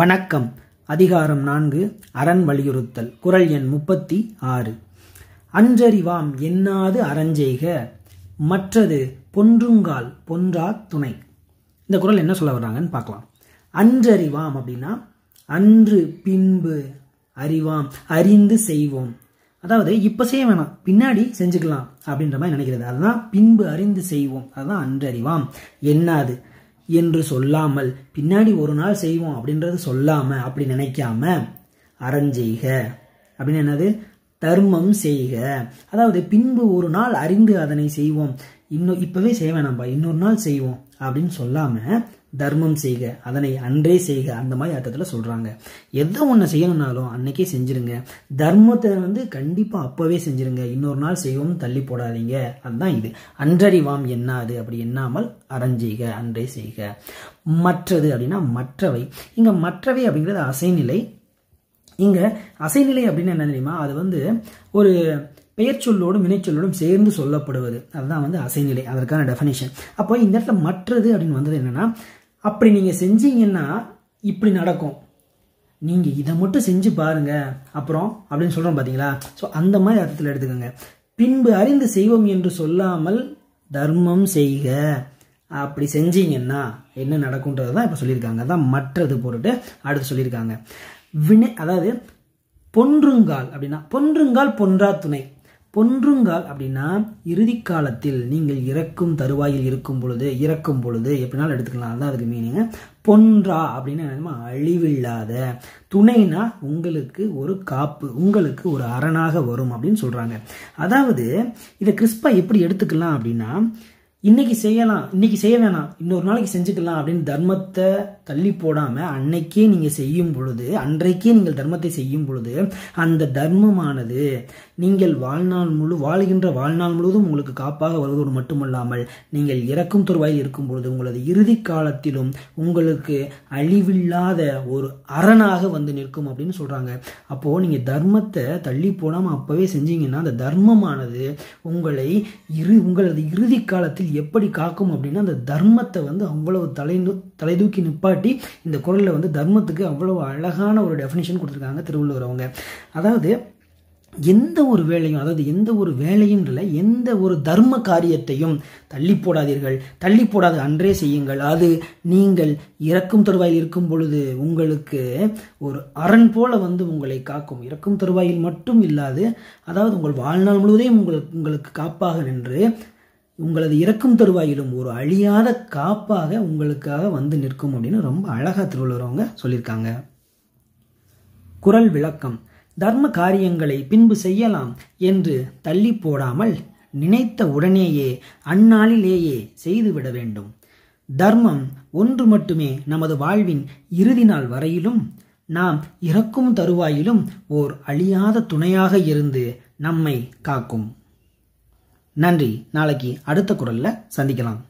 வணக்கம் அதிகாரம் நான்கு அரண் வலியுறுத்தல் குரல் எண் முப்பத்தி ஆறு அன்றறிவாம் என்னாது அறஞ்செய்க மற்றது பொன்றுங்கால் பொன்றா துணை இந்த குரல் என்ன சொல்ல வர்றாங்கன்னு பார்க்கலாம் அன்றறிவாம் அப்படின்னா அன்று பின்பு அறிவாம் அறிந்து செய்வோம் அதாவது இப்போ செய்ய வேணாம் பின்னாடி செஞ்சுக்கலாம் அப்படின்ற மாதிரி நினைக்கிறது அதுதான் பின்பு அறிந்து செய்வோம் அதுதான் அன்றறிவாம் என்னாது என்று சொல்லாமல் பின்னாடி ஒரு நாள் செய்வோம் அப்படின்றது சொல்லாம அப்படி நினைக்காம அறஞ்செய்க அப்படின்னு என்னது தர்மம் செய்க அதாவது பின்பு ஒரு நாள் அறிந்து அதனை செய்வோம் இன்னும் இப்பவே செய்ய நம்ம இன்னொரு நாள் செய்வோம் அப்படின்னு சொல்லாம தர்மம் செய்க அதனை அன்றே செய்க அந்த மாதிரி அர்த்தத்தில் சொல்கிறாங்க எதை ஒன்று செய்யணும்னாலும் அன்னைக்கே செஞ்சுருங்க தர்மத்தை வந்து கண்டிப்பாக அப்போவே செஞ்சுருங்க இன்னொரு நாள் செய்வோம் தள்ளி போடாதீங்க அதுதான் இது அன்றறிவாம் என்னாது அப்படி எண்ணாமல் அறஞ்செய்க அன்றே செய்க மற்றது அப்படின்னா மற்றவை இங்கே மற்றவை அப்படிங்கிறது அசைநிலை இங்கே அசைநிலை அப்படின்னு என்ன தெரியுமா அது வந்து ஒரு பெயர்ச்சொல்லோடும் வினைச்சொல்லோடும் சேர்ந்து சொல்லப்படுவது அதுதான் வந்து அசைநிலை அதற்கான டெஃபனேஷன் அப்போ இந்த இடத்துல மற்றது அப்படின்னு வந்தது என்னன்னா அப்படி நீங்கள் செஞ்சீங்கன்னா இப்படி நடக்கும் நீங்கள் இதை மட்டும் செஞ்சு பாருங்க அப்புறம் அப்படின்னு சொல்கிறோம் பார்த்தீங்களா ஸோ அந்த மாதிரி அர்த்தத்தில் எடுத்துக்கோங்க பின்பு அறிந்து செய்வோம் என்று சொல்லாமல் தர்மம் செய்க அப்படி செஞ்சீங்கன்னா என்ன நடக்கும்ன்றது தான் இப்போ சொல்லியிருக்காங்க அதான் மற்றது போட்டுட்டு அடுத்து சொல்லியிருக்காங்க வினை அதாவது பொன்றுங்கால் அப்படின்னா பொன்றுங்கால் பொன்றா துணை பொன்றுங்கால் அப்படின்னா இறுதி காலத்தில் நீங்கள் இறக்கும் தருவாயில் இருக்கும் பொழுது இறக்கும் பொழுது எப்படினாலும் எடுத்துக்கலாம் தான் அதுக்கு மீனிங் பொன்றா அப்படின்னு என்ன அழிவில்லாத துணைனா உங்களுக்கு ஒரு காப்பு உங்களுக்கு ஒரு அரணாக வரும் அப்படின்னு சொல்கிறாங்க அதாவது இதை கிறிஸ்பா எப்படி எடுத்துக்கலாம் அப்படின்னா இன்னைக்கு செய்யலாம் இன்னைக்கு செய்ய வேணாம் இன்னொரு நாளைக்கு செஞ்சுக்கலாம் அப்படின்னு தர்மத்தை தள்ளி போடாமல் அன்னைக்கே நீங்கள் செய்யும் பொழுது அன்றைக்கே நீங்கள் தர்மத்தை செய்யும் பொழுது அந்த தர்மமானது நீங்கள் வாழ்நாள் முழு வாழ்கின்ற வாழ்நாள் முழுவதும் உங்களுக்கு காப்பாக வருவதோடு மட்டுமல்லாமல் நீங்கள் இறக்கும் தருவாயில் இருக்கும் பொழுது உங்களது இறுதி காலத்திலும் உங்களுக்கு அழிவில்லாத ஒரு அரணாக வந்து நிற்கும் அப்படின்னு சொல்கிறாங்க அப்போது நீங்கள் தர்மத்தை தள்ளி போடாமல் அப்போவே செஞ்சீங்கன்னா அந்த தர்மமானது உங்களை இரு உங்களது இறுதி காலத்தில் எப்படி காக்கும் அப்படின்னா அந்த தர்மத்தை வந்து அவ்வளவு தலை தலை தூக்கி நிப்பா பாராட்டி இந்த குரலில் வந்து தர்மத்துக்கு அவ்வளோ அழகான ஒரு டெஃபினிஷன் கொடுத்துருக்காங்க திருவள்ளுவர் அவங்க அதாவது எந்த ஒரு வேலையும் அதாவது எந்த ஒரு வேலையும் இல்லை எந்த ஒரு தர்ம காரியத்தையும் தள்ளி போடாதீர்கள் தள்ளி போடாத அன்றே செய்யுங்கள் அது நீங்கள் இறக்கும் தருவாயில் இருக்கும் பொழுது உங்களுக்கு ஒரு அரண் போல வந்து உங்களை காக்கும் இறக்கும் தருவாயில் மட்டும் இல்லாது அதாவது உங்கள் வாழ்நாள் முழுவதையும் உங்களுக்கு உங்களுக்கு காப்பாக நின்று உங்களது இறக்கும் தருவாயிலும் ஒரு அழியாத காப்பாக உங்களுக்காக வந்து நிற்கும் அப்படின்னு ரொம்ப அழகாக திருவள்ளுவர் சொல்லியிருக்காங்க குரல் விளக்கம் தர்ம காரியங்களை பின்பு செய்யலாம் என்று தள்ளி போடாமல் நினைத்த உடனேயே அந்நாளிலேயே செய்துவிட வேண்டும் தர்மம் ஒன்று மட்டுமே நமது வாழ்வின் இறுதி நாள் வரையிலும் நாம் இறக்கும் தருவாயிலும் ஓர் அழியாத துணையாக இருந்து நம்மை காக்கும் நன்றி நாளைக்கு அடுத்த குரலில் சந்திக்கலாம்